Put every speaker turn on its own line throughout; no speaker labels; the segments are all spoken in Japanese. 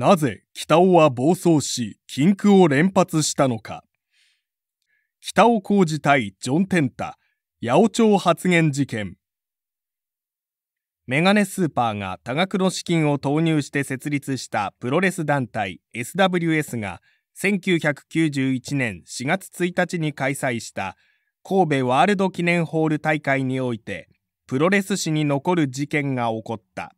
なぜ北尾は暴走し、禁句を連発したのか。北尾浩二対ジョン・テンタ、八百長発言事件。メガネスーパーが多額の資金を投入して設立したプロレス団体 SWS が1991年4月1日に開催した神戸ワールド記念ホール大会においてプロレス史に残る事件が起こった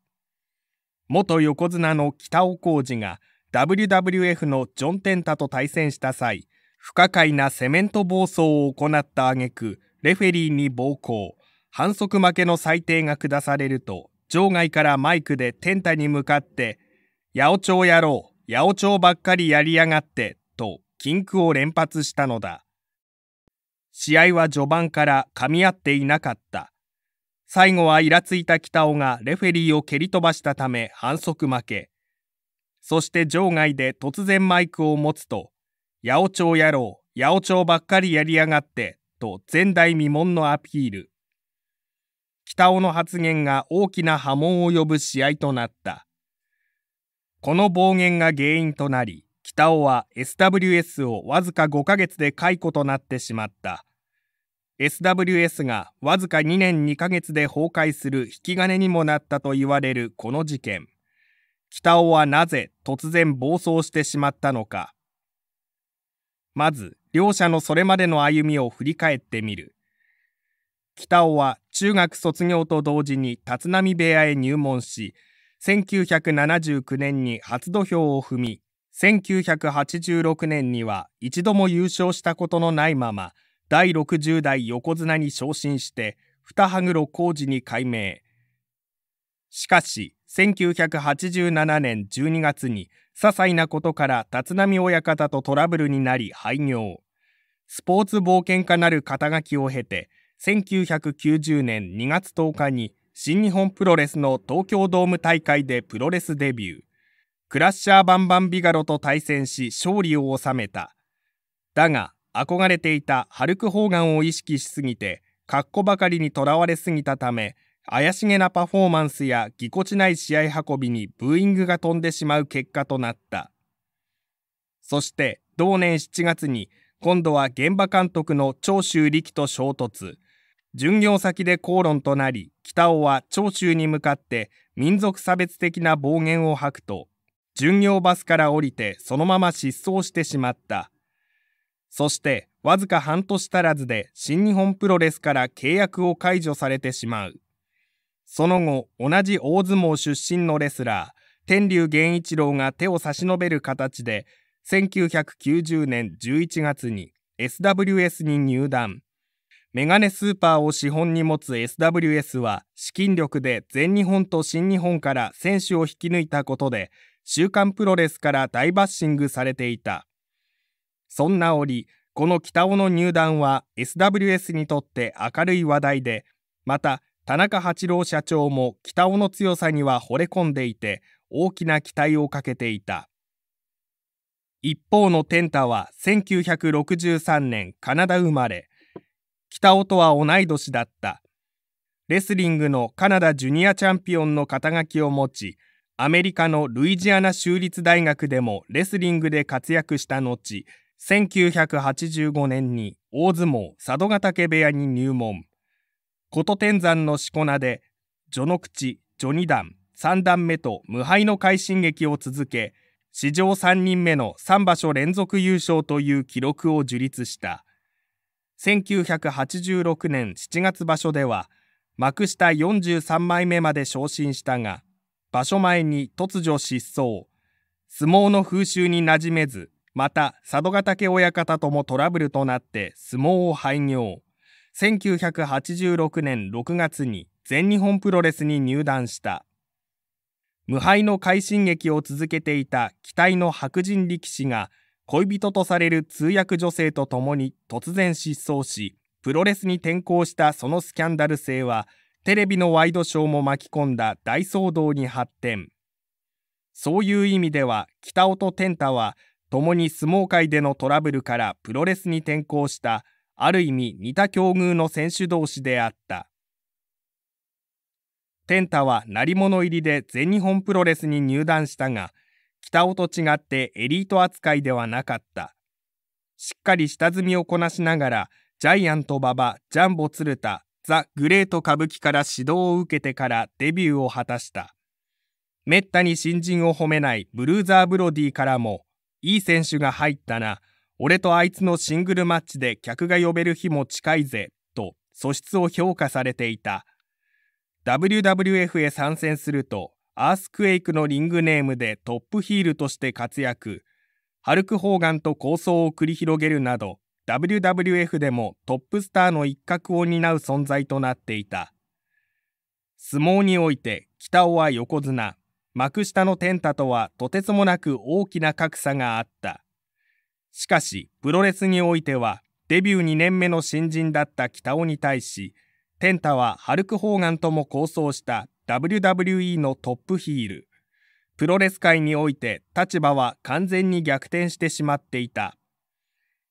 元横綱の北尾浩二が WWF のジョン・テンタと対戦した際不可解なセメント暴走を行った挙句レフェリーに暴行反則負けの裁定が下されると場外からマイクでテンタに向かって「八百長野郎八百長ばっかりやりやがって」と禁句を連発したのだ試合は序盤から噛み合っていなかった最後はイラついた北尾がレフェリーを蹴り飛ばしたため反則負け。そして場外で突然マイクを持つと、八百長野郎、八百長ばっかりやりやがって、と前代未聞のアピール。北尾の発言が大きな波紋を呼ぶ試合となった。この暴言が原因となり、北尾は SWS をわずか5ヶ月で解雇となってしまった。SWS がわずか2年2ヶ月で崩壊する引き金にもなったと言われるこの事件。北尾はなぜ突然暴走してしまったのか。まず、両者のそれまでの歩みを振り返ってみる。北尾は中学卒業と同時に立浪部屋へ入門し、1979年に初土俵を踏み、1986年には一度も優勝したことのないまま、第60代横綱に昇進して二羽黒浩二に改名しかし1987年12月に些細なことから立浪親方とトラブルになり廃業スポーツ冒険家なる肩書きを経て1990年2月10日に新日本プロレスの東京ドーム大会でプロレスデビュークラッシャーバンバンビガロと対戦し勝利を収めただが憧れていたハルク・ホーガンを意識しすぎて、格好ばかりにとらわれすぎたため、怪しげなパフォーマンスやぎこちない試合運びにブーイングが飛んでしまう結果となった。そして、同年7月に、今度は現場監督の長州力と衝突。巡業先で口論となり、北尾は長州に向かって民族差別的な暴言を吐くと、巡業バスから降りてそのまま失踪してしまった。そしてわずか半年足らずで新日本プロレスから契約を解除されてしまうその後同じ大相撲出身のレスラー天竜源一郎が手を差し伸べる形で1990年11月に SWS に入団メガネスーパーを資本に持つ SWS は資金力で全日本と新日本から選手を引き抜いたことで週刊プロレスから大バッシングされていたそんな折この北尾の入団は SWS にとって明るい話題でまた田中八郎社長も北尾の強さには惚れ込んでいて大きな期待をかけていた一方の天太は1963年カナダ生まれ北尾とは同い年だったレスリングのカナダジュニアチャンピオンの肩書きを持ちアメリカのルイジアナ州立大学でもレスリングで活躍した後1985年に大相撲佐渡ヶ嶽部屋に入門琴天山のしこ名で序の口序二段三段目と無敗の快進撃を続け史上3人目の3場所連続優勝という記録を樹立した1986年7月場所では幕下43枚目まで昇進したが場所前に突如失踪相撲の風習になじめずまた佐渡ヶ嶽親方ともトラブルとなって相撲を廃業1986年6月に全日本プロレスに入団した無敗の快進撃を続けていた期待の白人力士が恋人とされる通訳女性と共に突然失踪しプロレスに転向したそのスキャンダル性はテレビのワイドショーも巻き込んだ大騒動に発展そういう意味では北尾と天太は共に相撲界でのトラブルからプロレスに転向したある意味似た境遇の選手同士であった天太は鳴り物入りで全日本プロレスに入団したが北尾と違ってエリート扱いではなかったしっかり下積みをこなしながらジャイアント馬場ジャンボ鶴田ザ・グレート歌舞伎から指導を受けてからデビューを果たしためったに新人を褒めないブルーザー・ブロディからもいい選手が入ったな、俺とあいつのシングルマッチで客が呼べる日も近いぜ、と素質を評価されていた。WWF へ参戦すると、アースクエイクのリングネームでトップヒールとして活躍、ハルク・ホーガンと抗争を繰り広げるなど、WWF でもトップスターの一角を担う存在となっていた。相撲において北尾は横綱、幕下の天太とはとてつもなく大きな格差があった。しかし、プロレスにおいては、デビュー2年目の新人だった北尾に対し、天太はハルク・ホーガンとも構想した WWE のトップヒール。プロレス界において立場は完全に逆転してしまっていた。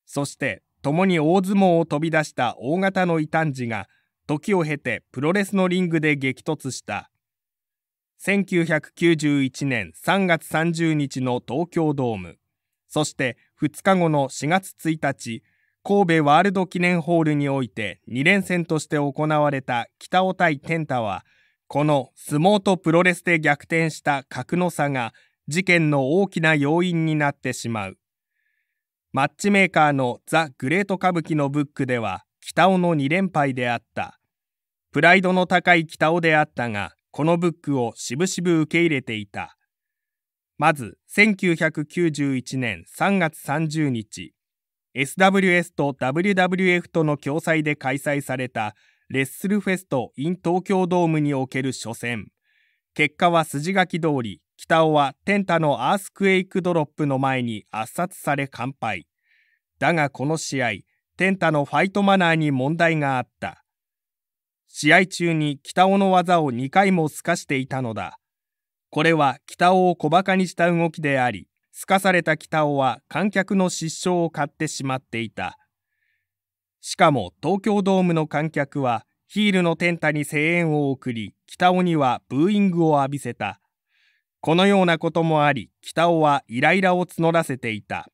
そして、共に大相撲を飛び出した大型の異端児が、時を経てプロレスのリングで激突した。1991年3月30日の東京ドーム、そして2日後の4月1日、神戸ワールド記念ホールにおいて2連戦として行われた北尾対天太は、この相撲とプロレスで逆転した格の差が事件の大きな要因になってしまう。マッチメーカーのザ・グレート歌舞伎のブックでは北尾の2連敗であった。プライドの高い北尾であったが、このブックをしぶしぶ受け入れていた。まず、1991年3月30日、SWS と WWF との共催で開催されたレッスルフェスト in 東京ドームにおける初戦。結果は筋書き通り、北尾は天太のアースクエイクドロップの前に圧殺され完敗。だがこの試合、天太のファイトマナーに問題があった。試合中に北尾の技を2回も透かしていたのだ。これは北尾を小馬鹿にした動きであり、透かされた北尾は観客の失笑を買ってしまっていた。しかも東京ドームの観客はヒールの天太に声援を送り、北尾にはブーイングを浴びせた。このようなこともあり、北尾はイライラを募らせていた。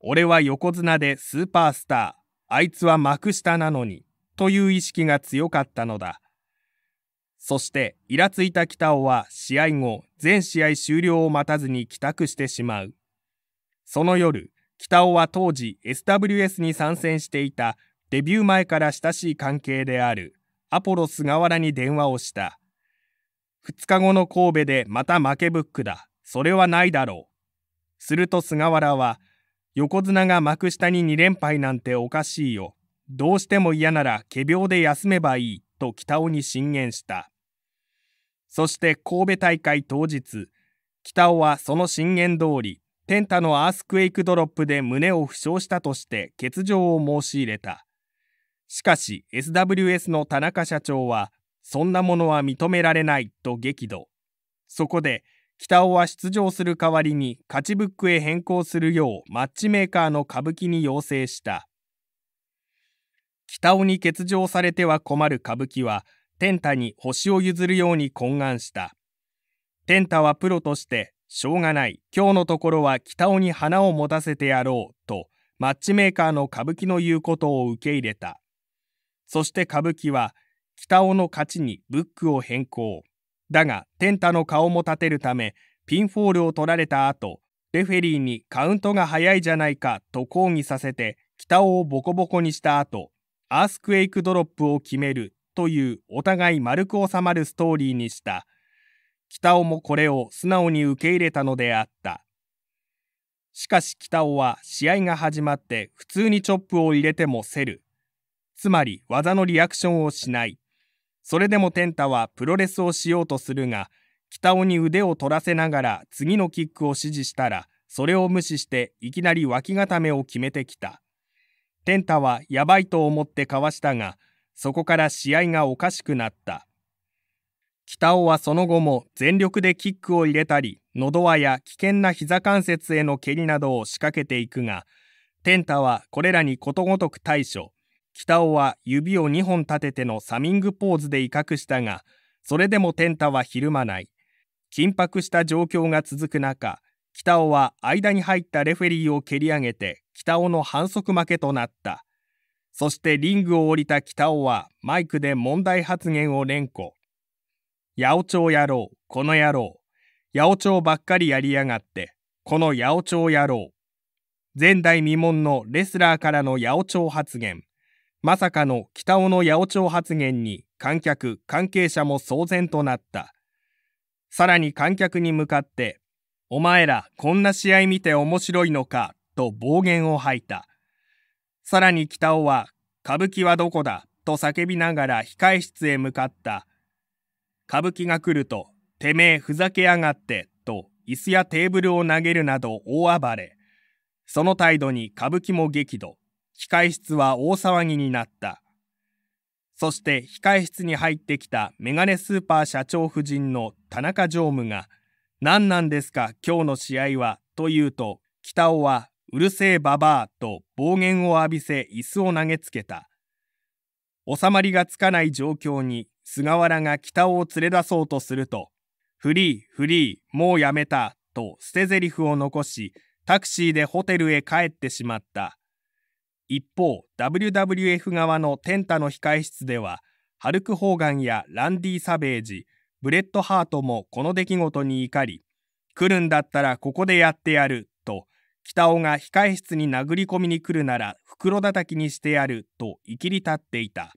俺は横綱でスーパースター。あいつは幕下なのに。という意識が強かったのだ。そして、イラついた北尾は試合後、全試合終了を待たずに帰宅してしまう。その夜、北尾は当時 SWS に参戦していたデビュー前から親しい関係であるアポロ菅原に電話をした。2日後の神戸でまた負けブックだ。それはないだろう。すると菅原は、横綱が幕下に2連敗なんておかしいよ。どうしても嫌なら仮病で休めばいいと北尾に進言したそして神戸大会当日北尾はその進言通りペンタのアースクエイクドロップで胸を負傷したとして欠場を申し入れたしかし SWS の田中社長はそんなものは認められないと激怒そこで北尾は出場する代わりに勝ちブックへ変更するようマッチメーカーの歌舞伎に要請した北尾に欠場されては困る歌舞伎は天太に星を譲るように懇願した天太はプロとしてしょうがない今日のところは北尾に花を持たせてやろうとマッチメーカーの歌舞伎の言うことを受け入れたそして歌舞伎は北尾の勝ちにブックを変更だが天太の顔も立てるためピンフォールを取られた後レフェリーにカウントが早いじゃないかと抗議させて北尾をボコボコにした後アースクエイクドロップを決めるというお互い丸く収まるストーリーにした北尾もこれを素直に受け入れたのであったしかし北尾は試合が始まって普通にチョップを入れても競るつまり技のリアクションをしないそれでも天太はプロレスをしようとするが北尾に腕を取らせながら次のキックを指示したらそれを無視していきなり脇固めを決めてきた天太はやばいと思ってかわしたが、そこから試合がおかしくなった。北尾はその後も全力でキックを入れたり、喉輪や危険な膝関節への蹴りなどを仕掛けていくが、天太はこれらにことごとく対処。北尾は指を2本立ててのサミングポーズで威嚇したが、それでも天太はひるまない。緊迫した状況が続く中、北尾は間に入ったレフェリーを蹴り上げて北尾の反則負けとなった。そしてリングを降りた北尾はマイクで問題発言を連呼。八百長野郎、この野郎。八百長ばっかりやりやがって、この八百長野郎。前代未聞のレスラーからの八百長発言。まさかの北尾の八百長発言に観客、関係者も騒然となった。さらに観客に向かってお前らこんな試合見て面白いのかと暴言を吐いた。さらに北尾は歌舞伎はどこだと叫びながら控え室へ向かった。歌舞伎が来ると、てめえふざけやがってと椅子やテーブルを投げるなど大暴れ。その態度に歌舞伎も激怒。控え室は大騒ぎになった。そして控え室に入ってきたメガネスーパー社長夫人の田中常務が、何なんですか今日の試合はと言うと北尾はうるせえババアと暴言を浴びせ椅子を投げつけた収まりがつかない状況に菅原が北尾を連れ出そうとすると「フリーフリーもうやめた」と捨て台詞を残しタクシーでホテルへ帰ってしまった一方 WWF 側の天太の控え室ではハルク・ホーガンやランディ・サベージブレッドハートもこの出来事に怒り、来るんだったらここでやってやると、北尾が控室に殴り込みに来るなら袋叩きにしてやるといきり立っていた。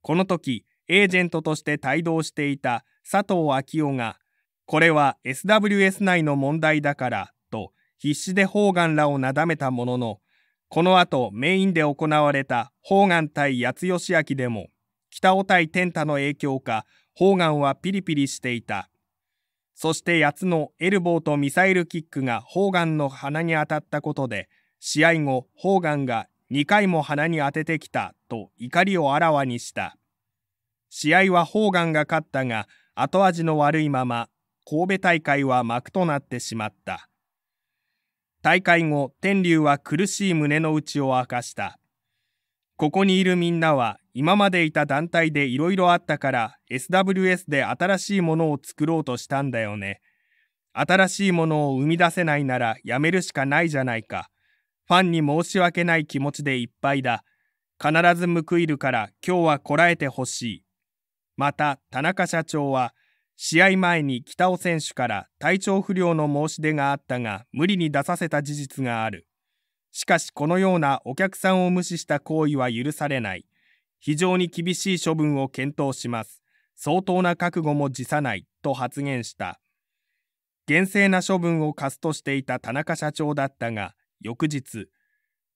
この時、エージェントとして帯同していた佐藤昭夫が、これは SWS 内の問題だからと必死でホーガンらをなだめたものの、この後メインで行われたホーガン対八代義明でも、北尾対天太の影響か砲丸はピリピリしていた。そして8つのエルボーとミサイルキックが砲丸の鼻に当たったことで、試合後、砲丸が2回も鼻に当ててきたと怒りをあらわにした。試合は砲丸が勝ったが、後味の悪いまま、神戸大会は幕となってしまった。大会後、天竜は苦しい胸の内を明かした。ここにいるみんなは今までいた団体でいろいろあったから SWS で新しいものを作ろうとしたんだよね。新しいものを生み出せないならやめるしかないじゃないか。ファンに申し訳ない気持ちでいっぱいだ。必ず報いるから今日はこらえてほしい。また田中社長は試合前に北尾選手から体調不良の申し出があったが無理に出させた事実がある。しかしこのようなお客さんを無視した行為は許されない。非常に厳しい処分を検討します。相当な覚悟も辞さない。と発言した。厳正な処分を課すとしていた田中社長だったが、翌日、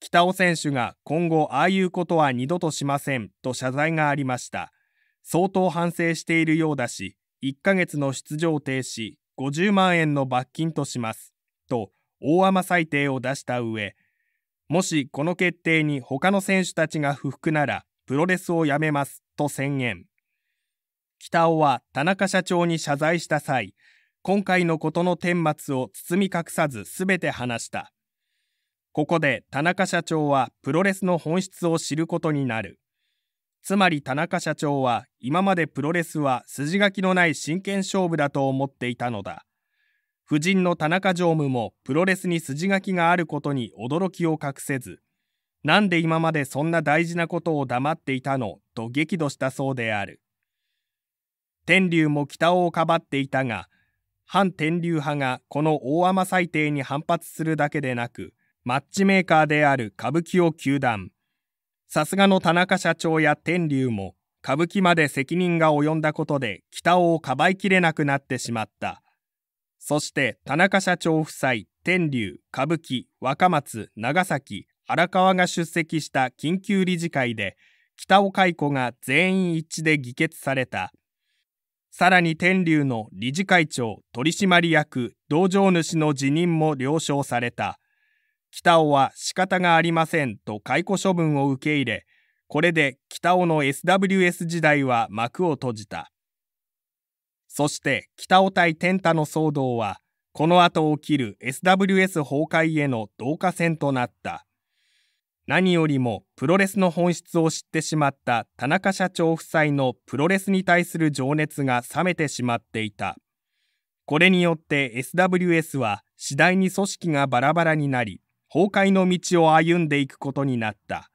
北尾選手が今後ああいうことは二度としませんと謝罪がありました。相当反省しているようだし、1ヶ月の出場停止、50万円の罰金とします。と、大甘裁定を出した上、もしこの決定に他の選手たちが不服ならプロレスをやめますと宣言北尾は田中社長に謝罪した際今回のことの顛末を包み隠さず全て話したここで田中社長はプロレスの本質を知ることになるつまり田中社長は今までプロレスは筋書きのない真剣勝負だと思っていたのだ夫人の田中常務もプロレスに筋書きがあることに驚きを隠せず、なんで今までそんな大事なことを黙っていたのと激怒したそうである。天竜も北尾をかばっていたが、反天竜派がこの大天裁定に反発するだけでなく、マッチメーカーである歌舞伎を糾弾。さすがの田中社長や天竜も歌舞伎まで責任が及んだことで北尾をかばいきれなくなってしまった。そして田中社長夫妻、天竜、歌舞伎、若松、長崎、荒川が出席した緊急理事会で、北尾海子が全員一致で議決された。さらに天竜の理事会長、取締役、同情主の辞任も了承された。北尾は仕方がありませんと解雇処分を受け入れ、これで北尾の SWS 時代は幕を閉じた。そして北尾対天太の騒動はこの後起きる SWS 崩壊への導火線となった何よりもプロレスの本質を知ってしまった田中社長夫妻のプロレスに対する情熱が冷めてしまっていたこれによって SWS は次第に組織がバラバラになり崩壊の道を歩んでいくことになった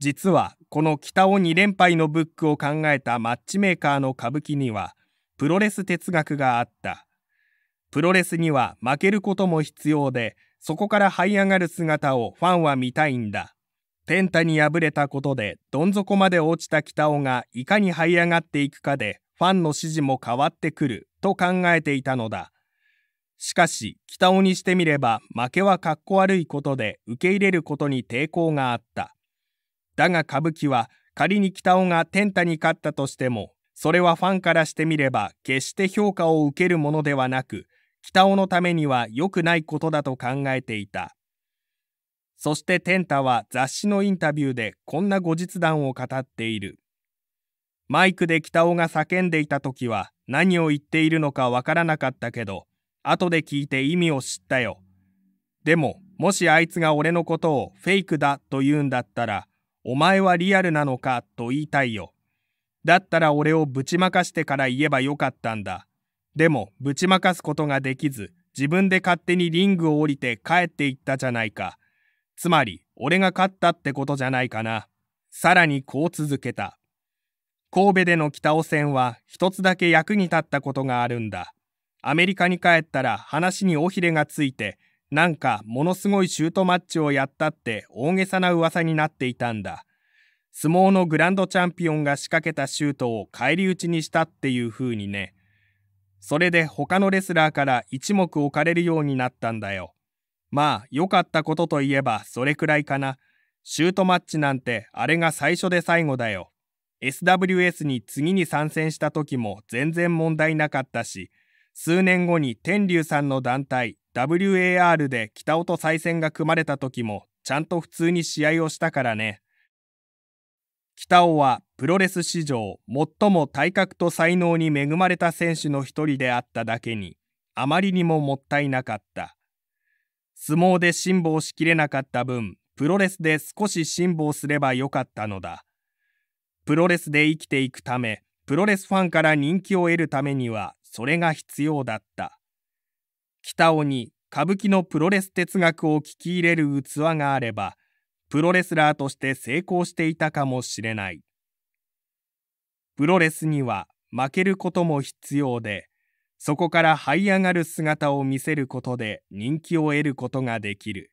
実はこの北尾2連敗のブックを考えたマッチメーカーの歌舞伎にはプロレス哲学があった。プロレスには負けることも必要で、そこから這い上がる姿をファンは見たいんだ。ペンタに敗れたことで、どん底まで落ちた北尾がいかに這い上がっていくかで、ファンの指示も変わってくると考えていたのだ。しかし、北尾にしてみれば、負けはかっこ悪いことで受け入れることに抵抗があった。だが歌舞伎は、仮に北尾が天太に勝ったとしても、それはファンからしてみれば決して評価を受けるものではなく北尾のためには良くないことだと考えていたそして天太は雑誌のインタビューでこんな後日談を語っているマイクで北尾が叫んでいた時は何を言っているのかわからなかったけど後で聞いて意味を知ったよでももしあいつが俺のことをフェイクだと言うんだったらお前はリアルなのかと言いたいよだったら俺をぶちまかしてから言えばよかったんだ。でも、ぶちまかすことができず、自分で勝手にリングを降りて帰っていったじゃないか。つまり、俺が勝ったってことじゃないかな。さらにこう続けた。神戸での北尾戦は一つだけ役に立ったことがあるんだ。アメリカに帰ったら話に尾ひれがついて、なんかものすごいシュートマッチをやったって大げさな噂になっていたんだ。相撲のグランドチャンピオンが仕掛けたシュートを返り討ちにしたっていう風にね。それで他のレスラーから一目置かれるようになったんだよ。まあ、良かったことといえばそれくらいかな。シュートマッチなんてあれが最初で最後だよ。SWS に次に参戦した時も全然問題なかったし、数年後に天竜さんの団体 WAR で北尾と再戦が組まれた時もちゃんと普通に試合をしたからね。北尾はプロレス史上最も体格と才能に恵まれた選手の一人であっただけにあまりにももったいなかった相撲で辛抱しきれなかった分プロレスで少し辛抱すればよかったのだプロレスで生きていくためプロレスファンから人気を得るためにはそれが必要だった北尾に歌舞伎のプロレス哲学を聞き入れる器があればプロレスラーとして成功していたかもしれないプロレスには負けることも必要でそこから這い上がる姿を見せることで人気を得ることができる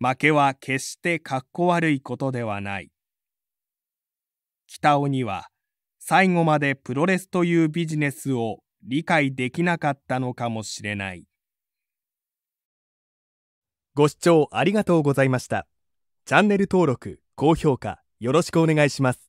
負けは決してかっこ悪いことではない北尾には最後までプロレスというビジネスを理解できなかったのかもしれないご視聴ありがとうございました。チャンネル登録、高評価、よろしくお願いします。